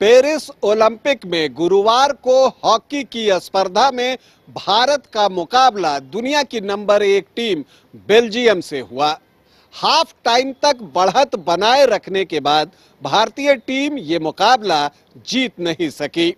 Paris Olympic में गुरुवार को हॉकी की स्पर्धा में भारत का मुकाबला दुनिया की नंबर एक टीम बेल्जियम से हुआ हाफ टाइम तक बढ़त बनाए रखने के बाद भारतीय टीम ये मुकाबला जीत नहीं सकी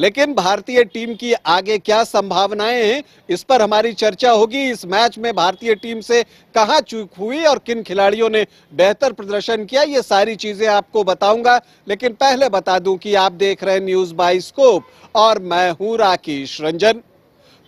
लेकिन भारतीय टीम की आगे क्या संभावनाएं हैं इस पर हमारी चर्चा होगी इस मैच में भारतीय टीम से कहां चूक हुई और किन खिलाड़ियों ने बेहतर प्रदर्शन किया ये सारी चीजें आपको बताऊंगा लेकिन पहले बता दूं कि आप देख रहे हैं न्यूज बाई स्कोप और मैं हूं राकेश रंजन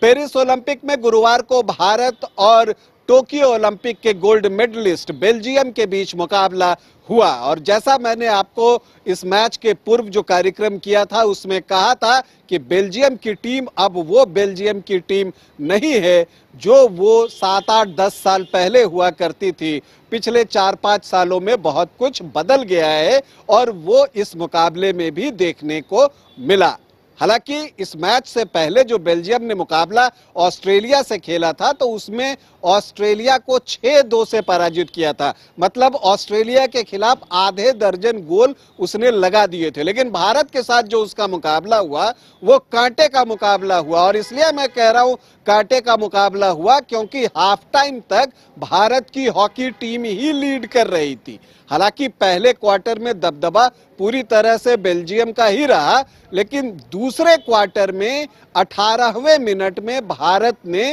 पेरिस ओलंपिक में गुरुवार को भारत और टोक्यो ओलंपिक के गोल्ड मेडलिस्ट बेल्जियम के बीच मुकाबला हुआ और जैसा मैंने आपको इस मैच के पूर्व जो कार्यक्रम किया था उसमें कहा था कि बेल्जियम की टीम अब वो बेल्जियम की टीम नहीं है जो वो सात आठ दस साल पहले हुआ करती थी पिछले चार पाँच सालों में बहुत कुछ बदल गया है और वो इस मुकाबले में भी देखने को मिला हालांकि इस मैच से पहले जो बेल्जियम ने मुकाबला ऑस्ट्रेलिया से खेला था तो उसमें ऑस्ट्रेलिया को छः दो से पराजित किया था मतलब ऑस्ट्रेलिया के खिलाफ आधे दर्जन गोल उसने लगा दिए थे लेकिन भारत के साथ जो उसका मुकाबला हुआ वो कांटे का मुकाबला हुआ और इसलिए मैं कह रहा हूं कांटे का मुकाबला हुआ क्योंकि हाफ टाइम तक भारत की हॉकी टीम ही लीड कर रही थी हालांकि पहले क्वार्टर में दबदबा पूरी तरह से बेल्जियम का ही रहा लेकिन दूसरे क्वार्टर में 18वें मिनट में भारत ने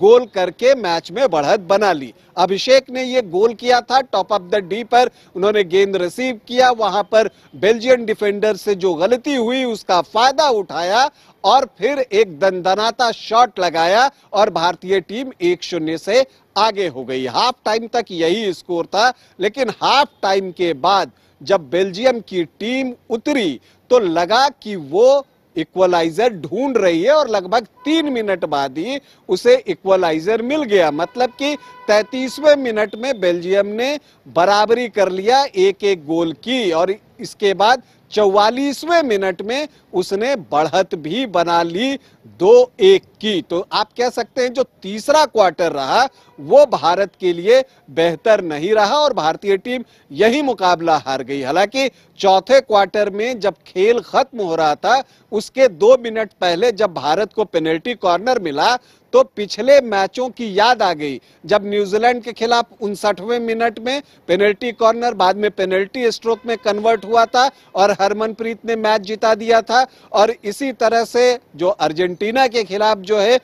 गोल करके मैच में बढ़त बना ली अभिषेक ने यह गोल किया था टॉप ऑफ द डी पर उन्होंने गेंद रिसीव किया वहां पर बेल्जियन डिफेंडर से जो गलती हुई उसका फायदा उठाया और फिर एक दंदनाता शॉट लगाया और भारतीय टीम एक शून्य से आगे हो गई हाफ टाइम तक यही स्कोर था लेकिन हाफ टाइम के बाद जब बेल्जियम की टीम उतरी तो लगा कि वो इक्वलाइजर ढूंढ रही है और लगभग तीन मिनट बाद ही उसे इक्वलाइजर मिल गया मतलब कि तैतीसवें मिनट में बेल्जियम ने बराबरी कर लिया एक एक गोल की और इसके बाद चौवालीसवें मिनट में उसने बढ़त भी बना ली दो एक की तो आप कह सकते हैं जो तीसरा क्वार्टर रहा वो भारत के लिए बेहतर नहीं रहा और भारतीय टीम यही मुकाबला हार गई हालांकि चौथे क्वार्टर में जब खेल खत्म हो रहा था उसके दो मिनट पहले जब भारत को पेनल्टी कॉर्नर मिला तो पिछले मैचों की याद आ गई जब न्यूजीलैंड के खिलाफ उनसठवें मिनट में पेनल्टी कॉर्नर बाद में पेनल्टी स्ट्रोक में कन्वर्ट हुआ था और हरमनप्रीत ने मैच जिता दिया था और इसी तरह से जो अर्जेंटीना के खिलाफ जो है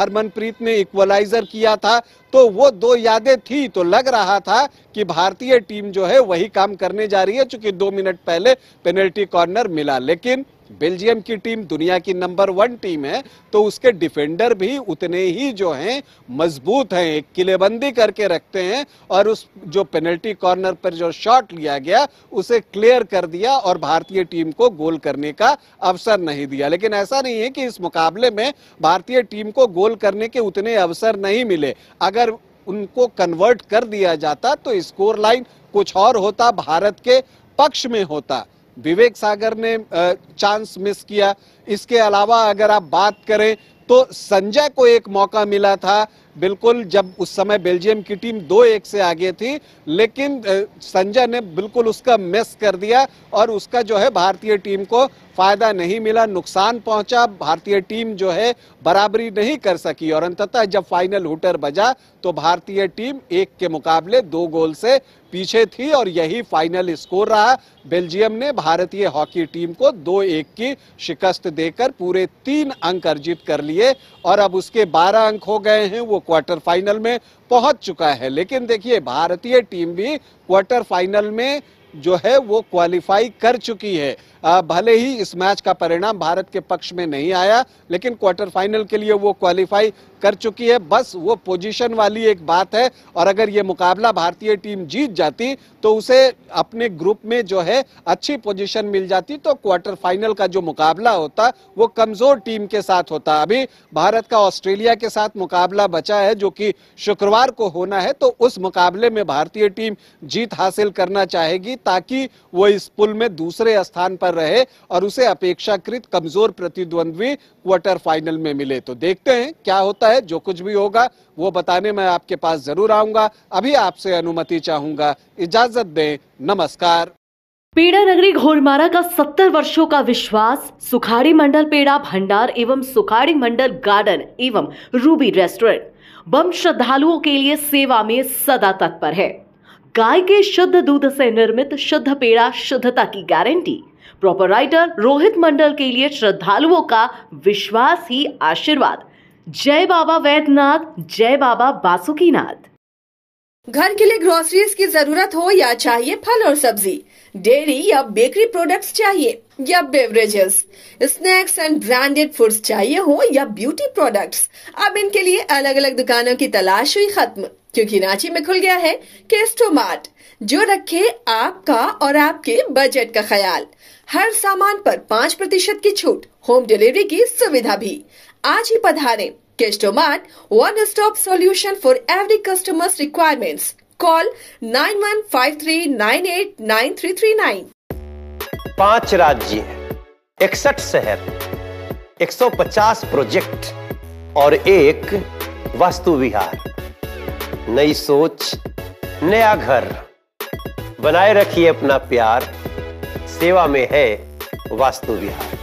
हरमनप्रीत ने इक्वलाइजर किया था तो वो दो यादें थी तो लग रहा था कि भारतीय टीम जो है वही काम करने जा रही है चूंकि दो मिनट पहले पेनल्टी कॉर्नर मिला लेकिन बेल्जियम की टीम दुनिया की नंबर वन टीम है तो उसके डिफेंडर भी उतने ही जो हैं मजबूत हैं एक किलेबंदी करके रखते हैं और उस जो पेनल्टी कॉर्नर पर जो शॉट लिया गया उसे क्लियर कर दिया और भारतीय टीम को गोल करने का अवसर नहीं दिया लेकिन ऐसा नहीं है कि इस मुकाबले में भारतीय टीम को गोल करने के उतने अवसर नहीं मिले अगर अगर उनको कन्वर्ट कर दिया जाता तो स्कोर लाइन कुछ और होता भारत के पक्ष में होता विवेक सागर ने चांस मिस किया इसके अलावा अगर आप बात करें तो संजय को एक मौका मिला था बिल्कुल जब उस समय बेल्जियम की टीम दो एक से आगे थी लेकिन संजय ने बिल्कुल उसका मिस कर दिया और उसका जो है भारतीय टीम को फायदा नहीं मिला नुकसान पहुंचा भारतीय टीम जो है बराबरी नहीं कर सकी और अंततः जब फाइनल हुटर बजा तो भारतीय टीम एक के मुकाबले दो गोल से पीछे थी और यही फाइनल स्कोर रहा बेल्जियम ने भारतीय हॉकी टीम को दो एक की शिकस्त देकर पूरे तीन अंक अर्जित कर लिए और अब उसके बारह अंक हो गए हैं वो क्वार्टर फाइनल में पहुंच चुका है लेकिन देखिए भारतीय टीम भी क्वार्टर फाइनल में जो है वो क्वालिफाई कर चुकी है भले ही इस मैच का परिणाम भारत के पक्ष में नहीं आया लेकिन क्वार्टर फाइनल के लिए वो क्वालिफाई कर चुकी है बस वो पोजीशन वाली एक बात है और अगर ये मुकाबला भारतीय टीम जीत जाती तो उसे अपने ग्रुप में जो है अच्छी पोजीशन मिल जाती तो क्वार्टर फाइनल का जो मुकाबला होता वो कमजोर टीम के साथ होता अभी भारत का ऑस्ट्रेलिया के साथ मुकाबला बचा है जो कि शुक्रवार को होना है तो उस मुकाबले में भारतीय टीम जीत हासिल करना चाहेगी ताकि वो इस पुल में दूसरे स्थान पर रहे और उसे अपेक्षाकृत कमजोर प्रतिद्वंद्वी क्वार्टर फाइनल में मिले तो देखते हैं क्या होता है जो कुछ भी होगा वो बताने मैं आपके पास जरूर आऊंगा अभी आपसे अनुमति चाहूंगा इजाजत दें नमस्कार पेड़ा नगरी घोड़मारा का 70 वर्षों का विश्वास सुखाड़ी मंडल पेड़ा भंडार एवं सुखाड़ी मंडल गार्डन एवं रूबी रेस्टोरेंट बम श्रद्धालुओं के लिए सेवा में सदा तत्पर है गाय के शुद्ध दूध से निर्मित शुद्ध पेड़ा शुद्धता की guarantee proprietor Rohit Mandal के लिए श्रद्धालुओं का विश्वास ही आशीर्वाद जय बाबा वैद्यनाथ जय बाबा बासुकीनाथ घर के लिए ग्रोसरीज की जरूरत हो या चाहिए फल और सब्जी डेयरी या बेकरी प्रोडक्ट्स चाहिए या beverages snacks and branded foods चाहिए हो या ब्यूटी प्रोडक्ट्स अब इनके लिए अलग अलग दुकानों की तलाश हुई खत्म क्योंकि रांची में खुल गया है केस्टो मार्ट जो रखे आपका और आपके बजट का ख्याल हर सामान पर पाँच प्रतिशत की छूट होम डिलीवरी की सुविधा भी आज ही पधारे Kesto Mart one stop solution for every customers requirements call nine one five three nine eight nine three three nine पाँच राज्य इकसठ शहर 150 प्रोजेक्ट और एक वास्तु विहार नई सोच नया घर बनाए रखिए अपना प्यार सेवा में है वास्तु विहार